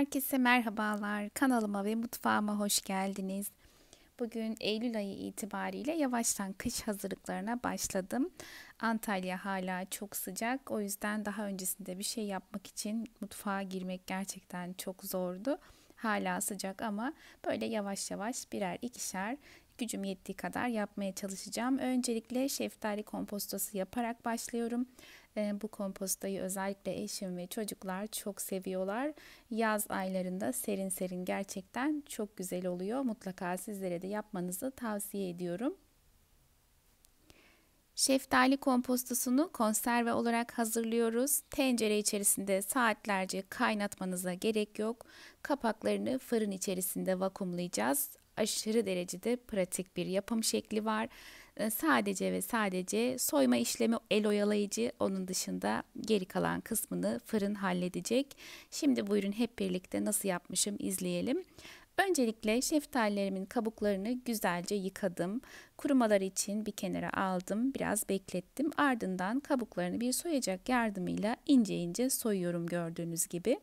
Herkese merhabalar. Kanalıma ve mutfağıma hoş geldiniz. Bugün Eylül ayı itibariyle yavaştan kış hazırlıklarına başladım. Antalya hala çok sıcak. O yüzden daha öncesinde bir şey yapmak için mutfağa girmek gerçekten çok zordu. Hala sıcak ama böyle yavaş yavaş birer ikişer gücüm yettiği kadar yapmaya çalışacağım. Öncelikle şeftali kompostosu yaparak başlıyorum. Ee, bu kompostayı özellikle eşim ve çocuklar çok seviyorlar. Yaz aylarında serin serin gerçekten çok güzel oluyor. Mutlaka sizlere de yapmanızı tavsiye ediyorum. Şeftali kompostusunu konserve olarak hazırlıyoruz. Tencere içerisinde saatlerce kaynatmanıza gerek yok. Kapaklarını fırın içerisinde vakumlayacağız. Aşırı derecede pratik bir yapım şekli var. Ee, sadece ve sadece soyma işlemi el oyalayıcı onun dışında geri kalan kısmını fırın halledecek. Şimdi buyurun hep birlikte nasıl yapmışım izleyelim. Öncelikle şeftalilerimin kabuklarını güzelce yıkadım. kurumalar için bir kenara aldım, biraz beklettim. Ardından kabuklarını bir soyacak yardımıyla ince ince soyuyorum gördüğünüz gibi.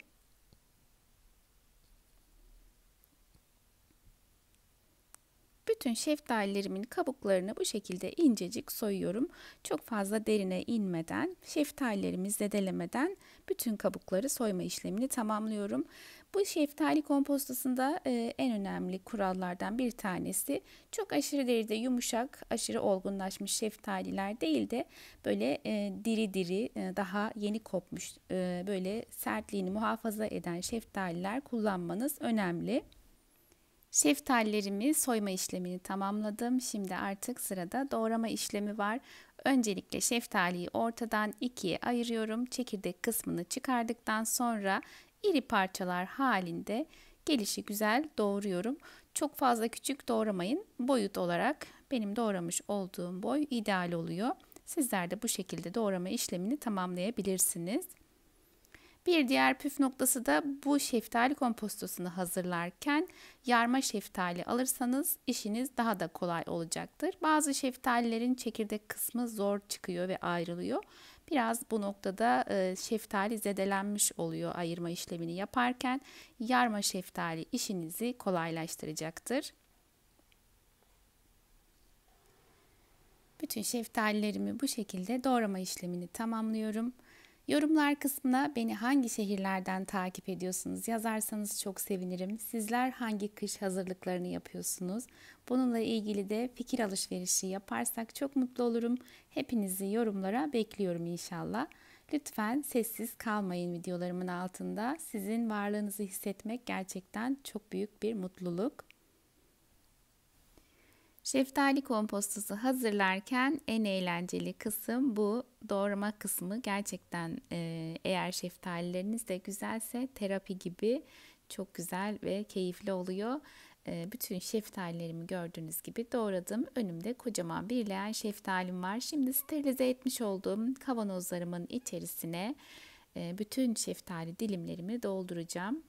Bütün şeftalilerimin kabuklarını bu şekilde incecik soyuyorum. Çok fazla derine inmeden, şeftalilerimi zedelemeden bütün kabukları soyma işlemini tamamlıyorum. Bu şeftali kompostasında e, en önemli kurallardan bir tanesi çok aşırı deride yumuşak, aşırı olgunlaşmış şeftaliler değil de böyle e, diri diri, e, daha yeni kopmuş, e, böyle sertliğini muhafaza eden şeftaliler kullanmanız önemli. Şeftallerimi soyma işlemini tamamladım. Şimdi artık sırada doğrama işlemi var. Öncelikle şeftaliyi ortadan ikiye ayırıyorum. Çekirdek kısmını çıkardıktan sonra iri parçalar halinde gelişi güzel doğruyorum. Çok fazla küçük doğramayın. Boyut olarak benim doğramış olduğum boy ideal oluyor. Sizler de bu şekilde doğrama işlemini tamamlayabilirsiniz. Bir diğer püf noktası da bu şeftali kompostosunu hazırlarken yarma şeftali alırsanız işiniz daha da kolay olacaktır. Bazı şeftalilerin çekirdek kısmı zor çıkıyor ve ayrılıyor. Biraz bu noktada e, şeftali zedelenmiş oluyor ayırma işlemini yaparken. Yarma şeftali işinizi kolaylaştıracaktır. Bütün şeftalilerimi bu şekilde doğrama işlemini tamamlıyorum. Yorumlar kısmına beni hangi şehirlerden takip ediyorsunuz yazarsanız çok sevinirim. Sizler hangi kış hazırlıklarını yapıyorsunuz? Bununla ilgili de fikir alışverişi yaparsak çok mutlu olurum. Hepinizi yorumlara bekliyorum inşallah. Lütfen sessiz kalmayın videolarımın altında. Sizin varlığınızı hissetmek gerçekten çok büyük bir mutluluk. Şeftali kompostosu hazırlarken en eğlenceli kısım bu doğrama kısmı. Gerçekten e, eğer şeftalileriniz de güzelse terapi gibi çok güzel ve keyifli oluyor. E, bütün şeftalilerimi gördüğünüz gibi doğradım. Önümde kocaman bir leğen şeftalim var. Şimdi sterilize etmiş olduğum kavanozlarımın içerisine e, bütün şeftali dilimlerimi dolduracağım.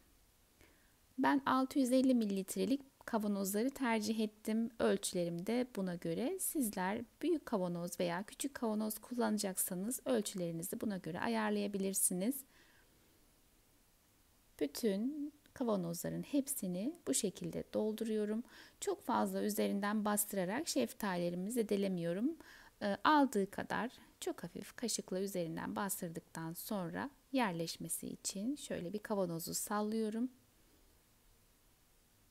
Ben 650 mililitrelik kavanozları tercih ettim. Ölçülerim de buna göre. Sizler büyük kavanoz veya küçük kavanoz kullanacaksanız ölçülerinizi buna göre ayarlayabilirsiniz. Bütün kavanozların hepsini bu şekilde dolduruyorum. Çok fazla üzerinden bastırarak şeftalilerimi zedelemiyorum. Ee, aldığı kadar çok hafif kaşıkla üzerinden bastırdıktan sonra yerleşmesi için şöyle bir kavanozu sallıyorum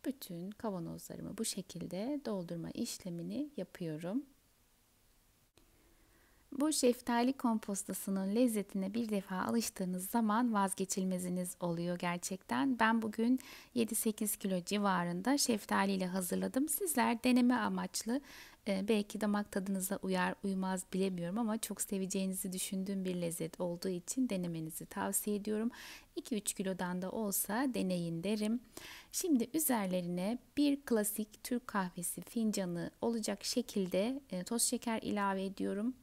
bütün kavanozlarımı bu şekilde doldurma işlemini yapıyorum. Bu şeftali kompostasının lezzetine bir defa alıştığınız zaman vazgeçilmeziniz oluyor gerçekten. Ben bugün 7-8 kilo civarında şeftali ile hazırladım. Sizler deneme amaçlı e, belki damak tadınıza uyar uymaz bilemiyorum ama çok seveceğinizi düşündüğüm bir lezzet olduğu için denemenizi tavsiye ediyorum. 2-3 kilodan da olsa deneyin derim. Şimdi üzerlerine bir klasik Türk kahvesi fincanı olacak şekilde e, toz şeker ilave ediyorum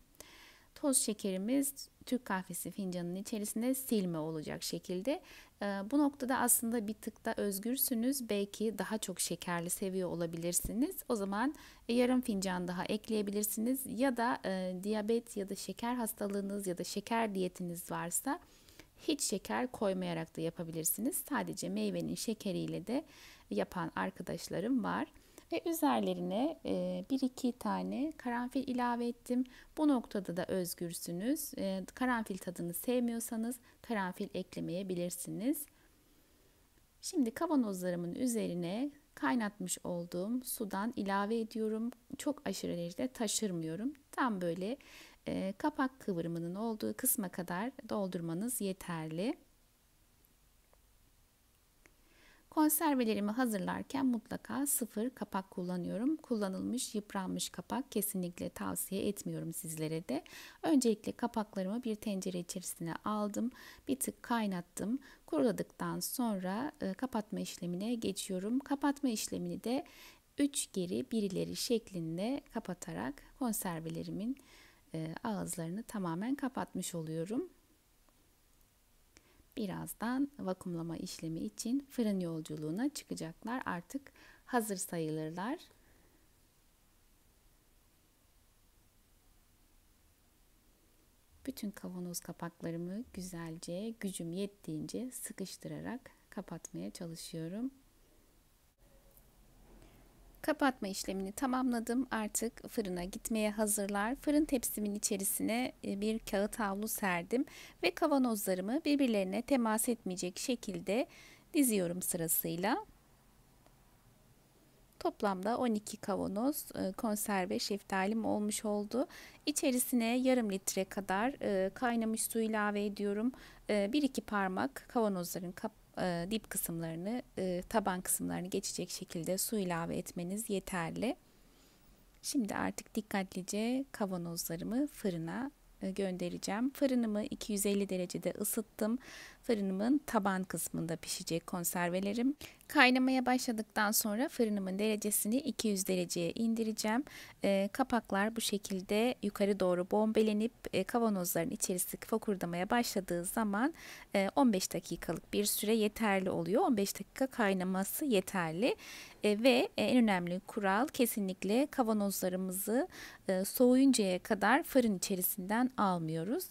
toz şekerimiz Türk kahvesi fincanının içerisinde silme olacak şekilde. Ee, bu noktada aslında bir tık da özgürsünüz. Belki daha çok şekerli seviyor olabilirsiniz. O zaman e, yarım fincan daha ekleyebilirsiniz. Ya da e, diyabet ya da şeker hastalığınız ya da şeker diyetiniz varsa hiç şeker koymayarak da yapabilirsiniz. Sadece meyvenin şekeriyle de yapan arkadaşlarım var ve üzerlerine e, bir iki tane karanfil ilave ettim. Bu noktada da özgürsünüz. E, karanfil tadını sevmiyorsanız karanfil eklemeyebilirsiniz. Şimdi kavanozlarımın üzerine kaynatmış olduğum sudan ilave ediyorum. Çok aşırı derecede taşırmıyorum. Tam böyle e, kapak kıvrımının olduğu kısma kadar doldurmanız yeterli. Konservelerimi hazırlarken mutlaka sıfır kapak kullanıyorum. Kullanılmış, yıpranmış kapak kesinlikle tavsiye etmiyorum sizlere de. Öncelikle kapaklarımı bir tencere içerisine aldım. Bir tık kaynattım. Kuruladıktan sonra e, kapatma işlemine geçiyorum. Kapatma işlemini de 3 geri birileri şeklinde kapatarak konservelerimin e, ağızlarını tamamen kapatmış oluyorum. Birazdan vakumlama işlemi için fırın yolculuğuna çıkacaklar. Artık hazır sayılırlar. Bütün kavanoz kapaklarımı güzelce gücüm yettiğince sıkıştırarak kapatmaya çalışıyorum. Kapatma işlemini tamamladım. Artık fırına gitmeye hazırlar. Fırın tepsimin içerisine e, bir kağıt havlu serdim ve kavanozlarımı birbirlerine temas etmeyecek şekilde diziyorum sırasıyla. Toplamda 12 kavanoz e, konserve şeftalim olmuş oldu. İçerisine yarım litre kadar e, kaynamış su ilave ediyorum. 1-2 parmak kavanozların kap e, dip kısımlarını, e, taban kısımlarını geçecek şekilde su ilave etmeniz yeterli. Şimdi artık dikkatlice kavanozlarımı fırına e, göndereceğim. Fırınımı 250 derecede ısıttım. Fırınımın taban kısmında pişecek konservelerim. Kaynamaya başladıktan sonra fırınımın derecesini 200 dereceye indireceğim. E, kapaklar bu şekilde yukarı doğru bombelenip e, kavanozların içerisi fokurdamaya başladığı zaman e, 15 dakikalık bir süre yeterli oluyor. 15 dakika kaynaması yeterli e, ve e, en önemli kural kesinlikle kavanozlarımızı e, soğuyuncaya kadar fırın içerisinden almıyoruz.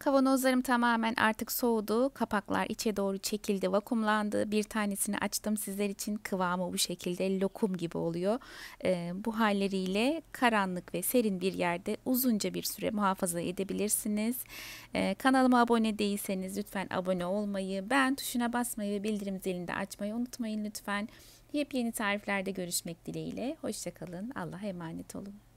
Kavanozlarım tamamen artık soğudu. Kapaklar içe doğru çekildi, vakumlandı. Bir tanesini açtım sizler için. Kıvamı bu şekilde lokum gibi oluyor. E, bu halleriyle karanlık ve serin bir yerde uzunca bir süre muhafaza edebilirsiniz. E, kanalıma abone değilseniz lütfen abone olmayı, beğen tuşuna basmayı ve bildirim zilini açmayı unutmayın lütfen. Yepyeni tariflerde görüşmek dileğiyle. Hoşçakalın. Allah'a emanet olun.